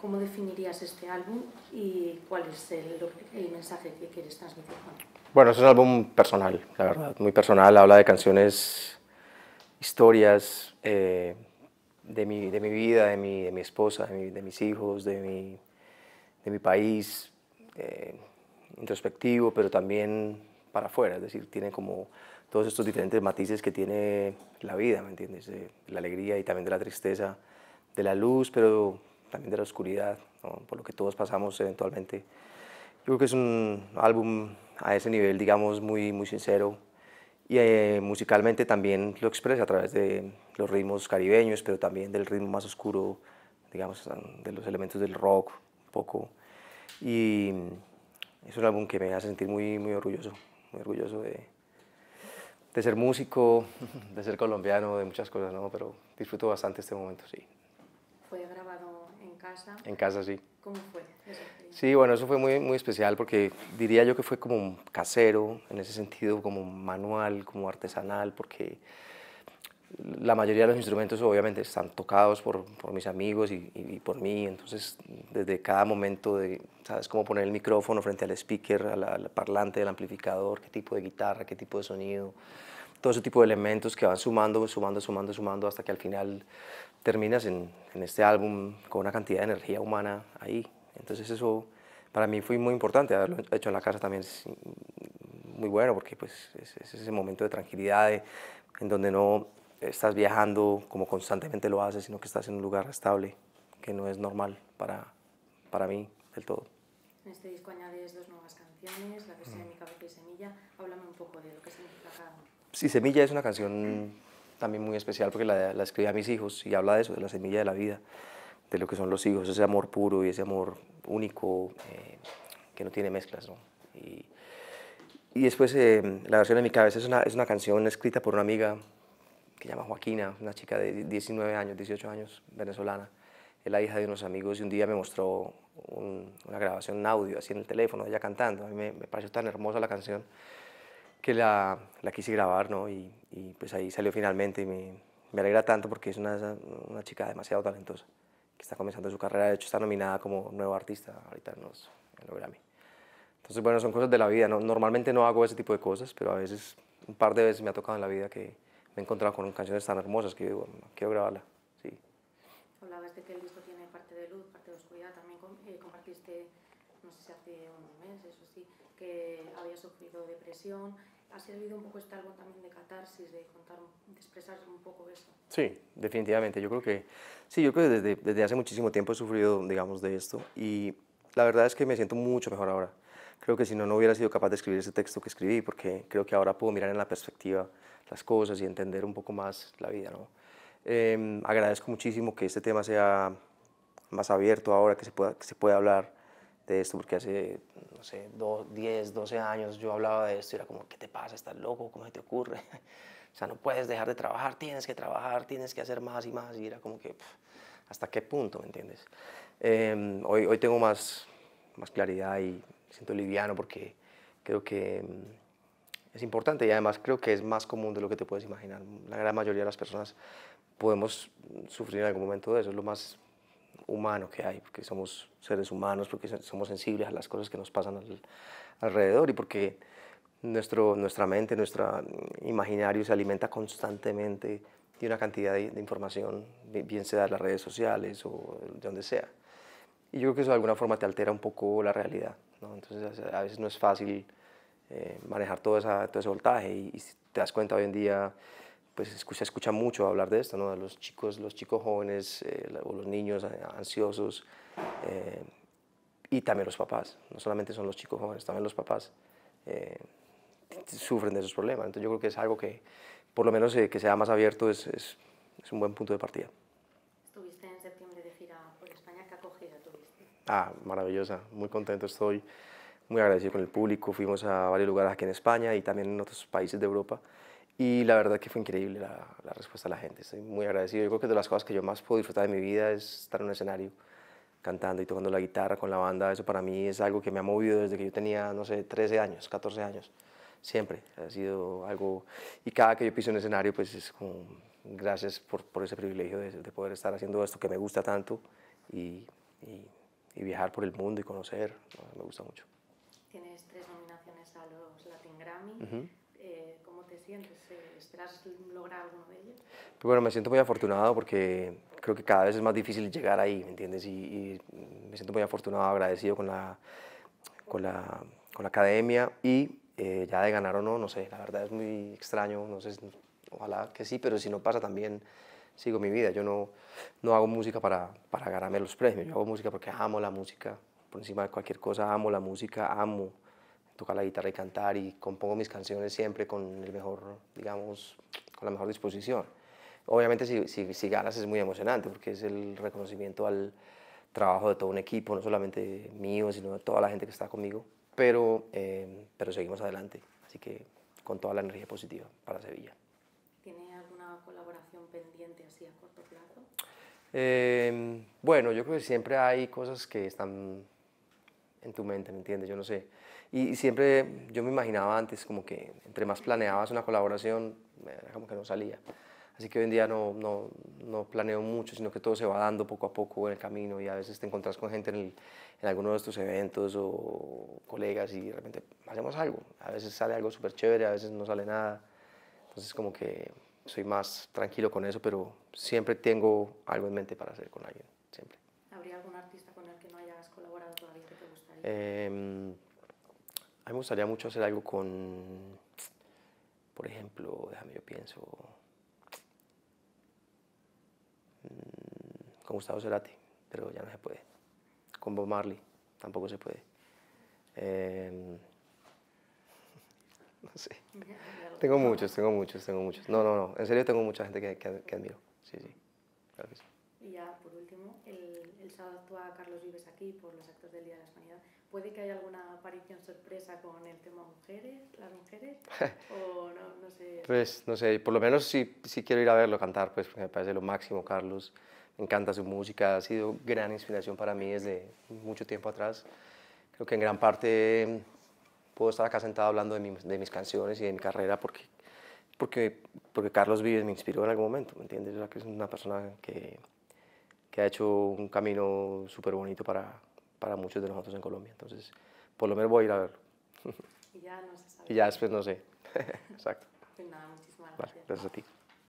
¿cómo definirías este álbum y cuál es el, mensaje que quieres transmitir, Bueno, es un álbum personal, la verdad, muy personal, habla de canciones, historias eh, de, mi, de, mi, vida, de mi, de mi esposa, de, mis hijos, de mi, de mi país, eh, introspectivo, pero también para afuera, es decir, tiene como todos estos diferentes matices que tiene la vida, ¿me entiendes? De eh, la alegría y también de la tristeza, de la luz, pero también de la oscuridad, por lo que todos pasamos eventualmente. Yo creo que es un álbum a ese nivel, digamos, muy, muy sincero y eh, musicalmente también lo expresa a través de los ritmos caribeños, pero también del ritmo más oscuro, digamos, de los elementos del rock un poco. Y es un álbum que me hace sentir muy, muy orgulloso, muy orgulloso de, de ser músico, de ser colombiano, de muchas cosas, ¿no? Pero disfruto bastante este momento, sí. Fue grabado casa. En casa, sí. ¿Cómo fue? Sí, bueno, eso fue muy, muy especial porque diría yo que fue como casero, en ese sentido, como manual, como artesanal, porque la mayoría de los instrumentos obviamente están tocados por, por mis amigos y, por mí, entonces desde cada momento de, ¿sabes cómo poner el micrófono frente al speaker, al, al parlante, del amplificador, qué tipo de guitarra, qué tipo de sonido? todo ese tipo de elementos que van sumando, sumando, sumando, sumando, hasta que al final terminas en, este álbum con una cantidad de energía humana ahí. Entonces eso para mí fue muy importante, haberlo hecho en la casa también es muy bueno, porque pues es, ese momento de tranquilidad, en donde no estás viajando como constantemente lo haces, sino que estás en un lugar estable, que no es normal para, para mí del todo. En este disco añades dos nuevas canciones, La que sea mi cabeza y semilla. Háblame un poco de lo que significa cada Sí, Semilla es una canción también muy especial porque la, escribí a mis hijos y habla de eso, de la semilla de la vida, de lo que son los hijos, ese amor puro y ese amor único eh, que no tiene mezclas. Y, después eh, la versión de mi cabeza es una, canción escrita por una amiga que se llama Joaquina, una chica de 19 años, 18 años, venezolana. Es la hija de unos amigos y un día me mostró una grabación en audio, así en el teléfono, ella cantando. A mí me, me pareció tan hermosa la canción que la, la quise grabar, ¿no? Y, y, pues ahí salió finalmente y me, me alegra tanto porque es una, una, chica demasiado talentosa que está comenzando su carrera, de hecho está nominada como nueva artista ahorita en los, en Grammy. Entonces, bueno, son cosas de la vida, ¿no? Normalmente no hago ese tipo de cosas, pero a veces, un par de veces me ha tocado en la vida que me he encontrado con canciones tan hermosas que digo, quiero grabarla, sí. Hablabas de que el disco tiene parte de luz, parte de oscuridad, también eh, compartiste no sé si hace unos meses o así, que había sufrido depresión. ¿Ha servido un poco este algo también de catarsis, de, contar, expresar un poco eso? Sí, definitivamente. Yo creo que, sí, yo creo que desde, hace muchísimo tiempo he sufrido, digamos, de esto y la verdad es que me siento mucho mejor ahora. Creo que si no, no hubiera sido capaz de escribir ese texto que escribí, porque creo que ahora puedo mirar en la perspectiva las cosas y entender un poco más la vida. ¿no? Em, agradezco muchísimo que este tema sea más abierto ahora, que se pueda, que se pueda hablar, de esto, porque hace, no sé, 10, 12 años yo hablaba de esto y era como, ¿qué te pasa? ¿Estás loco? ¿Cómo se te ocurre? o sea, no puedes dejar de trabajar, tienes que trabajar, tienes que hacer más y más. Y era como que, ¿hasta qué punto, me entiendes? Em, hoy, hoy tengo más, más claridad y siento liviano porque creo que mm, es importante y además creo que es más común de lo que te puedes imaginar. La gran mayoría de las personas podemos sufrir en algún momento de eso, es lo más humano que hay, porque somos seres humanos, porque somos sensibles a las cosas que nos pasan al, alrededor y porque nuestro, nuestra mente, nuestro mm, imaginario se alimenta constantemente de una cantidad de, información, bien sea de las redes sociales o de donde sea. Y yo creo que eso de alguna forma te altera un poco la realidad. Entonces a veces no es fácil eh, manejar todo, esa, ese voltaje y, y, te das cuenta hoy en día pues se escucha, escucha mucho hablar de esto, ¿no? Los chicos, los chicos jóvenes eh, o los niños eh, ansiosos eh, y también los papás. No solamente son los chicos jóvenes, también los papás sufren de esos problemas. Entonces yo creo que es algo que, por lo menos que sea más abierto, es, es, es, un buen punto de partida. Estuviste en septiembre de gira por España, ¿qué acogida tuviste? Ah, maravillosa, muy contento estoy, muy agradecido con el público. Fuimos a varios lugares aquí en España y también en otros países de Europa. Y la verdad que fue increíble la, respuesta de la gente. Estoy muy agradecido. Yo creo que de las cosas que yo más puedo disfrutar de mi vida es estar en un escenario cantando y tocando la guitarra con la banda. Eso para mí es algo que me ha movido desde que yo tenía, no sé, 13 años, 14 años. Siempre ha sido algo... Y cada que yo piso un escenario, pues es como... Gracias por, ese privilegio de, poder estar haciendo esto que me gusta tanto y, viajar por el mundo y conocer. Me gusta mucho. Tienes tres nominaciones a los Latin Grammy te sientes? Eh, ¿Esperas lograr alguno de ellos? Pues bueno, me siento muy afortunado porque creo que cada vez es más difícil llegar ahí, ¿me entiendes? Y, me siento muy afortunado, agradecido con la, con la, con la academia y eh, ya de ganar o no, no sé, la verdad es muy extraño, no sé, ojalá que sí, pero si no pasa también sigo mi vida, yo no, no hago música para, para ganarme los premios, yo hago música porque amo la música, por encima de cualquier cosa amo la música, amo tocar la guitarra y cantar y compongo mis canciones siempre con el mejor, digamos, con la mejor disposición. Obviamente si, ganas es muy emocionante porque es el reconocimiento al trabajo de todo un equipo, no solamente mío, sino de toda la gente que está conmigo, pero, eh, pero seguimos adelante, así que con toda la energía positiva para Sevilla. ¿Tiene alguna colaboración pendiente así a corto plazo? Em, bueno, yo creo que siempre hay cosas que están en tu mente, ¿me entiendes? Yo no sé. Y, siempre yo me imaginaba antes como que entre más planeabas una colaboración, como que no salía. Así que hoy en día no, no, planeo mucho, sino que todo se va dando poco a poco en el camino y a veces te encuentras con gente en, en alguno de estos eventos o colegas y de repente hacemos algo. A veces sale algo súper chévere, a veces no sale nada. Entonces como que soy más tranquilo con eso, pero siempre tengo algo en mente para hacer con alguien algún artista con el que no hayas colaborado todavía que te gustaría? Em, a mí me gustaría mucho hacer algo con, por ejemplo, déjame yo pienso, mm, con Gustavo Cerati, pero ya no se puede. Con Bob Marley, tampoco se puede. Em, no sé. tengo muchos, tengo muchos, tengo muchos. No, no, no. En serio tengo mucha gente que, que, que admiro. Sí, sí. Claro que sí. Y ya, por último, el, el, sábado actúa Carlos Vives aquí por los actos del Día de la Hispanidad. ¿Puede que haya alguna aparición sorpresa con el tema mujeres, las mujeres? o no, no, sé? Pues no sé, por lo menos si quiero ir a verlo cantar, pues me parece lo máximo, Carlos. Me encanta su música, ha sido gran inspiración para mí desde mucho tiempo atrás. Creo que en gran parte puedo estar acá sentado hablando de, de mis canciones y de mi carrera porque, porque, porque Carlos Vives me inspiró en algún momento, ¿me entiendes? O sea, que es una persona que que ha hecho un camino súper bonito para, para, muchos de nosotros en Colombia. Entonces, por lo menos voy a ir a verlo. Y ya no se sabe. Y ya después no sé. Exacto. Pues nada, muchísimas gracias. gracias a ti.